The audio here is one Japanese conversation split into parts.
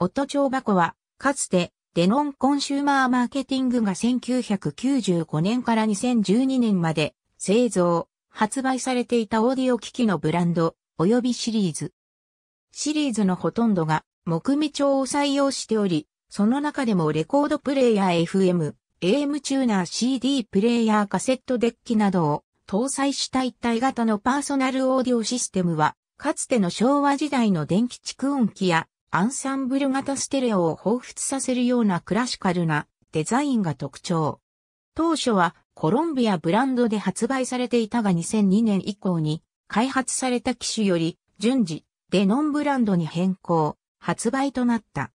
音帳箱は、かつて、デノンコンシューマーマーケティングが1995年から2012年まで製造、発売されていたオーディオ機器のブランド、及びシリーズ。シリーズのほとんどが木目調を採用しており、その中でもレコードプレイヤー FM、AM チューナー CD プレイヤーカセットデッキなどを搭載した一体型のパーソナルオーディオシステムは、かつての昭和時代の電気蓄音機やアンサンブル型ステレオを彷彿させるようなクラシカルなデザインが特徴。当初はコロンビアブランドで発売されていたが2002年以降に開発された機種より順次デノンブランドに変更、発売となった。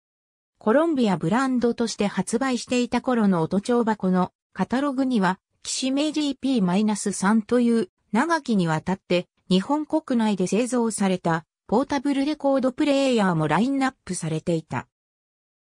コロンビアブランドとして発売していた頃の音帳箱のカタログには、機種メ GP-3 という長きにわたって日本国内で製造されたポータブルレコードプレイヤーもラインナップされていた。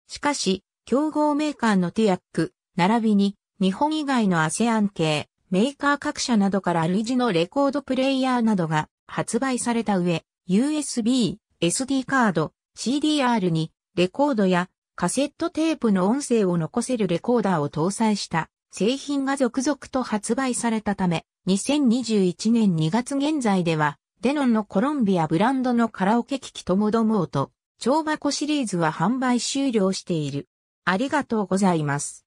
しかし、競合メーカーのティアック、並びに日本以外のアセアン系、メーカー各社などから類似のレコードプレイヤーなどが発売された上、USB、SD カード、CDR にレコードやカセットテープの音声を残せるレコーダーを搭載した製品が続々と発売されたため、2021年2月現在ではデノンのコロンビアブランドのカラオケ機器ともどもと、超箱シリーズは販売終了している。ありがとうございます。